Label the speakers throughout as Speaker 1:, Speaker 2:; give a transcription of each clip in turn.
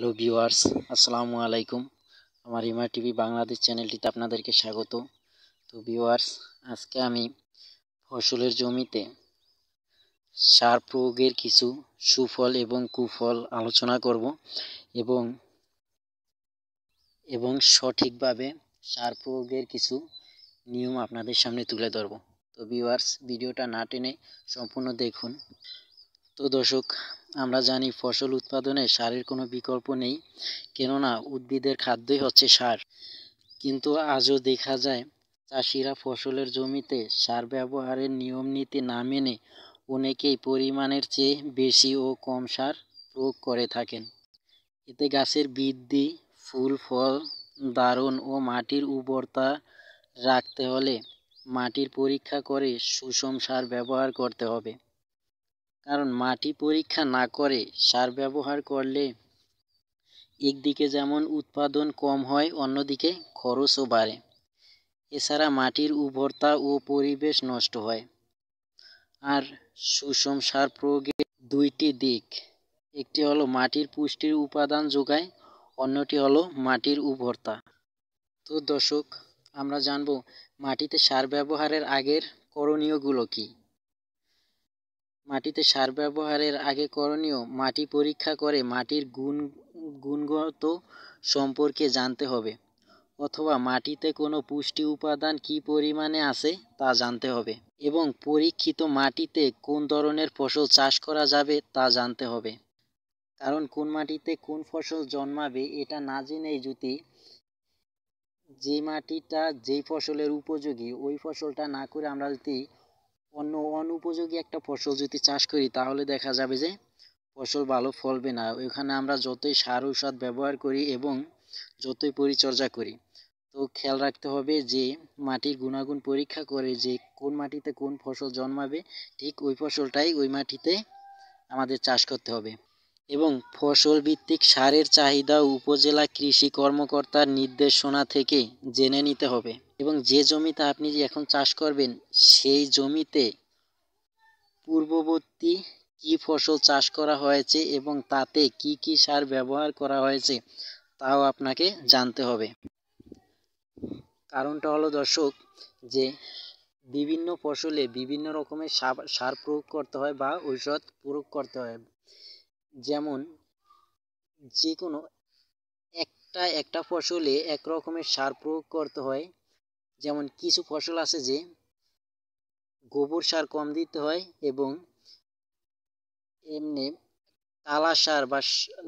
Speaker 1: hello viewers আসসালামু আলাইকুম আমার ইমা টিভি বাংলাদেশ চ্যানেলটিতে আপনাদেরকে স্বাগত তো ভিউয়ার্স আজকে আমি ফসলের জমিতে সার প্রয়োগের কিছু সুফল এবং কুফল আলোচনা করব এবং এবং সঠিকভাবে সার প্রয়োগের কিছু নিয়ম আপনাদের সামনে তুলে ধরব তো ভিউয়ার্স ভিডিওটা না টেনে সম্পূর্ণ দেখুন তো দর্শক আমরা জানি ফসল উৎপাদনে সারের কোনো বিকল্প নেই কেননা উদ্ভিদের খাদ্যই হচ্ছে সার কিন্তু আজও দেখা যায় চাষিরা ফসলের জমিতে সার ব্যবহারের নিয়ম নীতি না মেনে অনেকেই পরিমাণের চেয়ে বেশি ও কম সার প্রয়োগ করে থাকেন এতে গাছের বৃদ্ধি ফুল ফল দারুণ ও মাটির উর্বরতা রাখতে হলে মাটির পরীক্ষা করে সুষম সার ব্যবহার করতে হবে কারণ মাটি পরীক্ষা না করে সার ব্যবহার করলে একদিকে যেমন উৎপাদন কম হয় অন্যদিকে খরচও বাড়ে এছাড়া মাটির উর্বরতা ও পরিবেশ নষ্ট হয় আর সুষম সার প্রয়োগের দুইটি দিক একটি হলো মাটির পুষ্টির উপাদান যোগায় অন্যটি হলো মাটির উর্বরতা তো দর্শক আমরা জানব মাটিতে সার ব্যবহারের আগের করণীয়গুলো কী মাটিতে সার ব্যবহারের আগে করণীয় মাটি পরীক্ষা করে মাটির গুণ গুণগত সম্পর্কে জানতে হবে অথবা মাটিতে কোনো পুষ্টি উপাদান কি পরিমাণে আছে তা জানতে হবে এবং পরীক্ষিত মাটিতে কোন ধরনের ফসল চাষ করা যাবে তা জানতে হবে কারণ কোন মাটিতে কোন ফসল জন্মাবে এটা না জেনেই যদি যে মাটিটা যেই ফসলের উপযোগী ওই ফসলটা না করে আমরা যদি অন্য অনুপযোগী একটা ফসল যদি চাষ করি তাহলে দেখা যাবে যে ফসল ভালো ফলবে না ওইখানে আমরা যতই সার ঔষধ ব্যবহার করি এবং যতই পরিচর্যা করি তো খেয়াল রাখতে হবে যে মাটির গুণাগুণ পরীক্ষা করে যে কোন মাটিতে কোন ফসল জন্মাবে ঠিক ওই ফসলটাই ওই মাটিতে আমাদের চাষ করতে হবে এবং ফসল ভিত্তিক সারের চাহিদা উপজেলা কৃষি কর্মকর্তার নির্দেশনা থেকে জেনে নিতে হবে এবং যে জমিতে আপনি এখন চাষ করবেন সেই জমিতে পূর্ববর্তী কি ফসল চাষ করা হয়েছে এবং তাতে কি কি সার ব্যবহার করা হয়েছে তাও আপনাকে জানতে হবে কারণটা হলো দর্শক যে বিভিন্ন ফসলে বিভিন্ন রকমের সার প্রয়োগ করতে হয় বা ঔষধ প্রয়োগ করতে হয় যেমন যে কোনো একটা একটা ফসলে এক রকমের সার প্রয়োগ করতে হয় যেমন কিছু ফসল আছে যে গোবর সার কম দিতে হয় এবং এমনি কালা সার বা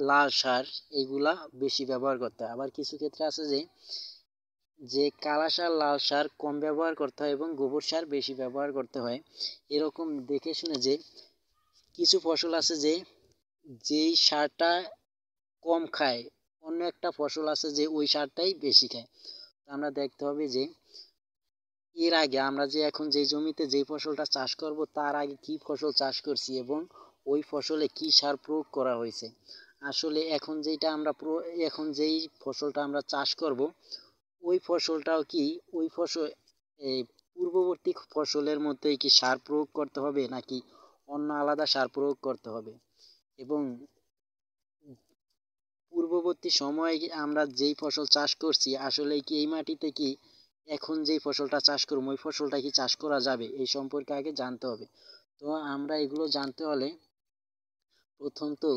Speaker 1: লাল সার এগুলা বেশি ব্যবহার করতে হয় আবার কিছু ক্ষেত্রে আছে যে যে কালা সার লাল সার কম ব্যবহার করতে হয় এবং গোবর সার বেশি ব্যবহার করতে হয় এরকম দেখে শুনে যে কিছু ফসল আছে যে যেই সারটা কম খায় অন্য একটা ফসল আছে যে ওই সারটাই বেশি খায় আমরা দেখতে হবে যে এর আগে আমরা যে এখন যে জমিতে যে ফসলটা চাষ করব তার আগে কি ফসল চাষ করছি এবং ওই ফসলে কি সার প্রয়োগ করা হয়েছে আসলে এখন যেটা আমরা এখন যেই ফসলটা আমরা চাষ করব ওই ফসলটাও কি ওই ফসল পূর্ববর্তী ফসলের মধ্যেই কি সার প্রয়োগ করতে হবে নাকি অন্য আলাদা সার প্রয়োগ করতে হবে এবং পূর্ববর্তী সময়ে আমরা যেই ফসল চাষ করছি আসলে কি এই মাটিতে কি এখন যেই ফসলটা চাষ করবো ওই ফসলটা কি চাষ করা যাবে এই সম্পর্কে আগে জানতে হবে তো আমরা এগুলো জানতে হলে প্রথম তো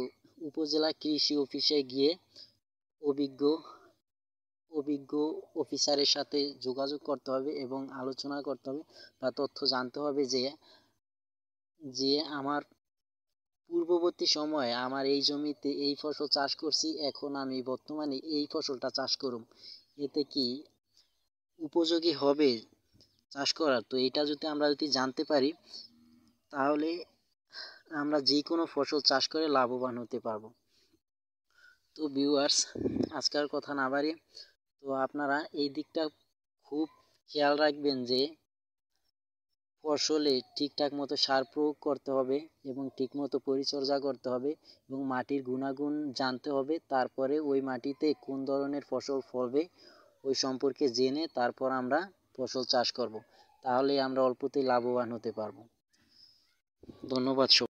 Speaker 1: উপজেলা কৃষি অফিসে গিয়ে অভিজ্ঞ অভিজ্ঞ অফিসারের সাথে যোগাযোগ করতে হবে এবং আলোচনা করতে হবে বা তথ্য জানতে হবে যে যে আমার পূর্ববর্তী সময়ে আমার এই জমিতে এই ফসল চাষ করছি এখন আমি বর্তমানে এই ফসলটা চাষ করুম এতে কি উপযোগী হবে চাষ করার তো এটা যদি আমরা যদি জানতে পারি তাহলে আমরা যে কোনো ফসল চাষ করে লাভবান হতে পারবো তো ভিউয়ার্স আজকের কথা না বাড়ি তো আপনারা এই দিকটা খুব খেয়াল রাখবেন যে ফসলে ঠিকঠাক মতো সার প্রয়োগ করতে হবে এবং ঠিক মতো পরিচর্যা করতে হবে এবং মাটির গুণাগুণ জানতে হবে তারপরে ওই মাটিতে কোন ধরনের ফসল ফলবে ওই সম্পর্কে জেনে তারপর আমরা ফসল চাষ করব তাহলে আমরা অল্পতেই লাভবান হতে পারবো ধন্যবাদ